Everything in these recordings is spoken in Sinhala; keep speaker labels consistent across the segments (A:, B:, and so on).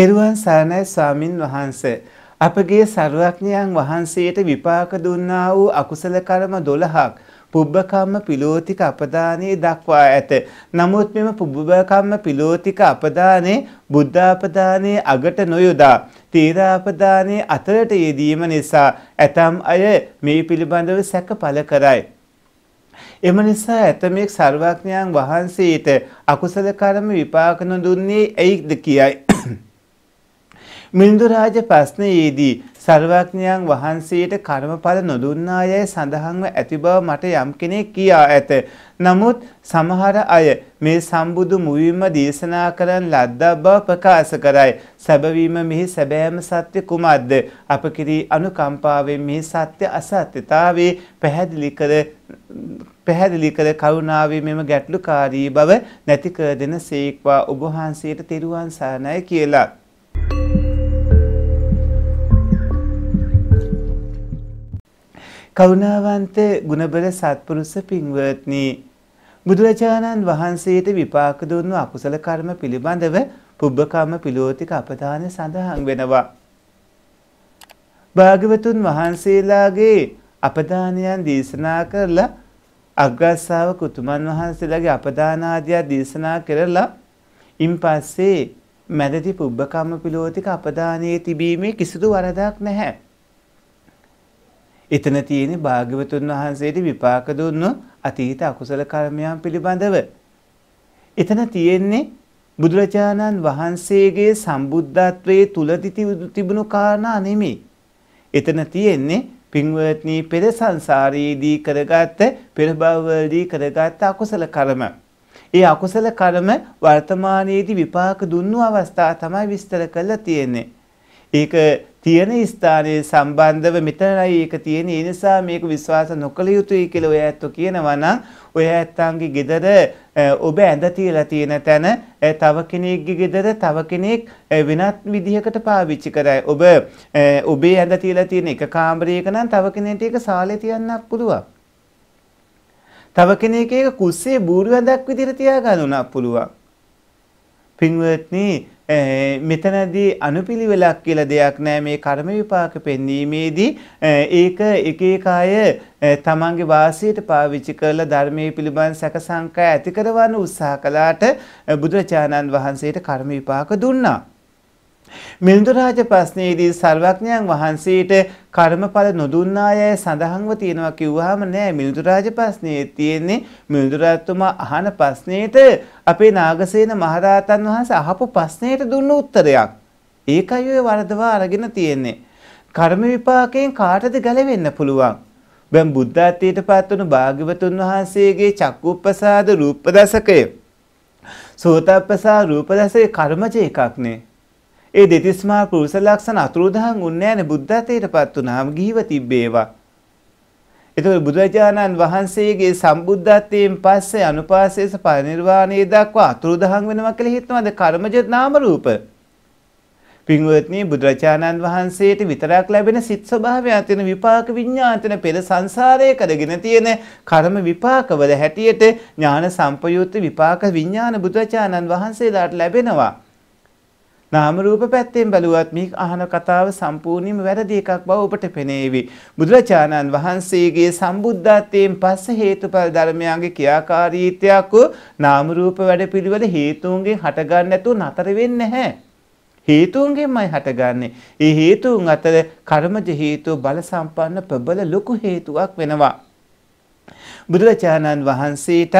A: තෙරුවන් සරණයි ස්වාමින් වහන්ස අපගේ සරුවක්ඥයන් වහන්සේට විපාක දුන්නා වූ අකුසල කර්ම 12ක් පුබ්බකම්ම පිලෝතික අපදානයේ දක්වා ඇත. නමුත් මෙම පුබ්බකම්ම පිලෝතික අපදානයේ බුද්ධාපදානයේ අගට නොයොදා තීරාපදානයේ අතරට යෙදීම නිසා ඇතම් අය මේ පිළිබඳව සැක පළ කරයි. එම නිසා ඇතමෙක් සර්වඥයන් වහන්සේට අකුසල කර්ම විපාක නොදුන්නේ ඇයිද කියයි. මින්දුරාජ ප්‍රශ්නයේදී සර්වඥයන් වහන්සේට කර්මඵල නොදුන්නා අය සඳහන්ව ඇති බව මට යම් කෙනෙක් කියා ඇත. නමුත් සමහර අය මේ සම්බුදු මුවින්ම දේශනා කරන ලද්දා බව ප්‍රකාශ කරයි. සැබවීම මෙහි සැබෑම සත්‍ය කුමක්ද? අප කිරී අනුකම්පාවෙන් මෙහි සත්‍ය අසත්‍යතාවේ පැහැදිලි කර පැහැදිලි කර කරුණාවේ මෙම ගැටලුකාරී බව නැති කර දෙන සේක්වා ඔබ වහන්සේට තෙරුවන් සරණයි කියලා කරුණාවන්ත ගුණබල සත්පුරුෂ පින්වත්නි බුදුරජාණන් වහන්සේට විපාක දුන්නු අකුසල කර්ම පිළිබඳව පුබ්බකම්ම පිලෝතික අපදාන සඳහන් වෙනවා. භාග්‍යවතුන් වහන්සේලාගේ අපදානයන් දේශනා කරලා අග්‍රස්සාව කුතුමන් වහන්සේලාගේ අපදාන ආදිය දේශනා කරලා ඉන් පස්සේ මැදදී පුබ්බකම්ම පිලෝතික අපදානයේ තිබීමේ කිසිදු වරදක් නැහැ. එතන තියෙන භාග්‍යවතුන් වහන්සේට විපාක දුන්නු අතීත අකුසල කර්මයන් පිළිබඳව. එතන තියෙන්නේ බුදුරජාණන් වහන්සේගේ සම්බුද්ධත්වයේ තුල තිබුණු කාරණා නෙමෙයි. එතන තියෙන්නේ පින්වත්නි පෙර සංසාරයේදී කරගත්ත පෙර භවවලදී කරගත්ත අකුසල කර්ම. ඒ අකුසල කර්ම වර්තමානයේදී විපාක දුන්නු අවස්ථා තමයි විස්තර කරලා තියෙන්නේ. ඒක තියෙන ස්ථානයේ සම්බන්ධව මෙතනයි ඒක තියෙන ඒ නිසා මේක විශ්වාස නොකළ යුතුයි කියලා ඔය ඇත්තෝ කියනවා නම් ඔය ඇත්තන්ගේ ගෙදර ඔබ ඇඳ තියලා තියෙන තැන තව කෙනෙක්ගේ ගෙදර තව කෙනෙක් වෙනත් විදිහකට පාවිච්චි කරයි. ඔබ ඔබේ ඇඳ තියලා තියෙන එක කාමරයක නම් තව කෙනෙක්ට ඒක සාලේ තියන්නත් පුළුවන්. තව කෙනෙක් ඒක කුස්සේ බූරු ඇඳක් විදිහට තියාගන්නත් පුළුවන්. පින්වත්නි මෙතනදී අනුපිළිවෙලක් කියලා දෙයක් නෑ මේ කර්ම විපාක පෙන්වීමේදී ඒක එක එක අය තමන්ගේ වාසියට පාවිච්චි කරලා ධර්මයේ පිළිබඳ සැක සංකා ඇති කරවන්න උත්සාහ කළාට බුදුරජාණන් වහන්සේට කර්ම විපාක දුන්නා මිල්දුරාජ ප්‍රශ්නයේදී සර්වඥයන් වහන්සේට කර්මඵල නොදුන්නායයි සඳහන්ව තියෙනවා කිව්වහම නෑ මිල්දුරාජ ප්‍රශ්නයේ තියෙන්නේ මිල්දුරාජතුමා අහන ප්‍රශ්නෙට අපේ නාගසේන මහරහතන් වහන්සේ අහපු ප්‍රශ්නෙට දුන්න උත්තරයක්. ඒකයි ඔය වරදවා අරගෙන තියෙන්නේ. කර්ම විපාකයෙන් කාටද ගැලවෙන්න පුළුවන්? දැන් බුද්ධත්වයට පත්වන භාග්‍යවතුන් වහන්සේගේ චක්කුප්පසාද රූපදසකය. සෝතප්පසා රූපදසකේ කර්මජ එකක්නේ. ඒ දෙතිස්මා පුරුෂ ලක්ෂණ අතුරුදහන් උන්නෑන බුද්ධත්වයට පත් වුණාම ගිහිව තිබ්බේවා. එතකොට බුදුරජාණන් වහන්සේගේ සම්බුද්ධත්වයෙන් පස්සේ අනුපාසයේස පරිනිර්වාණය දක්වා අතුරුදහන් වෙනවා කියලා හිතනවාද කර්මජ නාම රූප? පින්වත්නි බුදුරජාණන් වහන්සේට විතරක් ලැබෙන සිත් ස්වභාවය අතන විපාක විඤ්ඤාතන පෙර සංසාරයේ කරගෙන තියෙන කර්ම විපාකවල හැටියට ඥාන සම්පයුත්ත විපාක විඤ්ඤාණ බුදුරජාණන් වහන්සේලාට ලැබෙනවා. නාම රූප පැත්තෙන් බැලුවත් මේ අහන කතාව සම්පූර්ණයෙන්ම වැරදි එකක් බව ඔබට පෙනේවි. බුදුරජාණන් වහන්සේගේ සම්බුද්ධත්වයෙන් පස්සේ හේතුඵල ධර්මයන්ගේ ක්‍රියාකාරීත්වයක් නාම රූප වැඩපිළිවෙල හේතුන්ගෙන් හටගන්නේ නැතුව නතර වෙන්නේ නැහැ. හේතුන්ගෙන්මයි හටගන්නේ. ඒ හේතුන් අතර කර්මජ හේතු බල සම්පන්න ප්‍රබල ලොකු හේතුවක් වෙනවා. බුදුරජාණන් වහන්සේටත්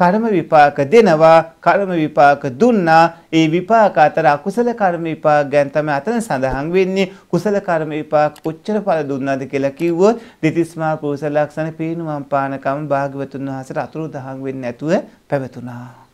A: කර්ම විපාක දෙනවා කර්ම විපාක දුන්නා ඒ විපාක අතර අකුසල කර්ම විපාක ගැන තමයි අතන සඳහන් වෙන්නේ කුසල කර්ම විපාක කොච්චර ඵල දුන්නාද කියලා කිව්වොත් දෙතිස්මා පුරුෂ ලක්ෂණ පේනුවම් පානකම් භාග්‍යවතුන් වහන්සේට අතුරු දහන් වෙන්නේ නැතුව පැවතුණා